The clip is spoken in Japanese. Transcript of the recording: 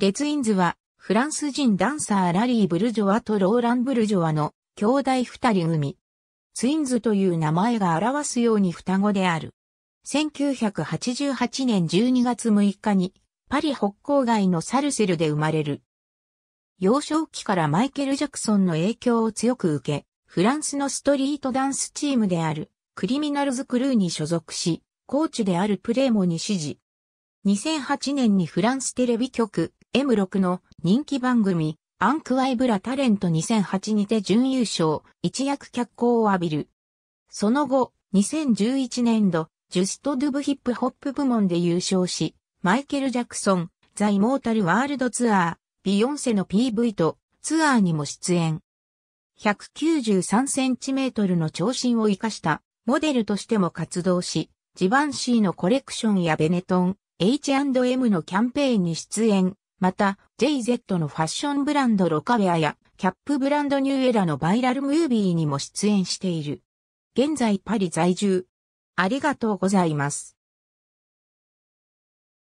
レツインズは、フランス人ダンサーラリー・ブルジョワとローラン・ブルジョワの兄弟二人組。ツインズという名前が表すように双子である。1988年12月6日にパリ北郊外のサルセルで生まれる。幼少期からマイケル・ジャクソンの影響を強く受け、フランスのストリートダンスチームであるクリミナルズ・クルーに所属し、コーチであるプレーモに指示。2008年にフランステレビ局 M6 の人気番組、アンクワイブラタレント2008にて準優勝、一躍脚光を浴びる。その後、2011年度、ジュスト・ドゥ・ブ・ヒップホップ部門で優勝し、マイケル・ジャクソン、ザ・イモータル・ワールド・ツアー、ビヨンセの PV とツアーにも出演。193センチメートルの長身を活かしたモデルとしても活動し、ジバンシーのコレクションやベネトン、H&M のキャンペーンに出演、また、JZ のファッションブランドロカウェアや、キャップブランドニューエラのバイラルムービーにも出演している。現在パリ在住。ありがとうございます。